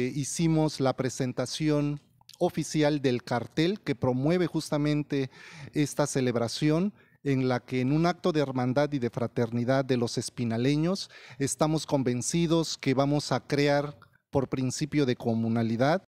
hicimos la presentación oficial del cartel que promueve justamente esta celebración en la que en un acto de hermandad y de fraternidad de los espinaleños estamos convencidos que vamos a crear por principio de comunalidad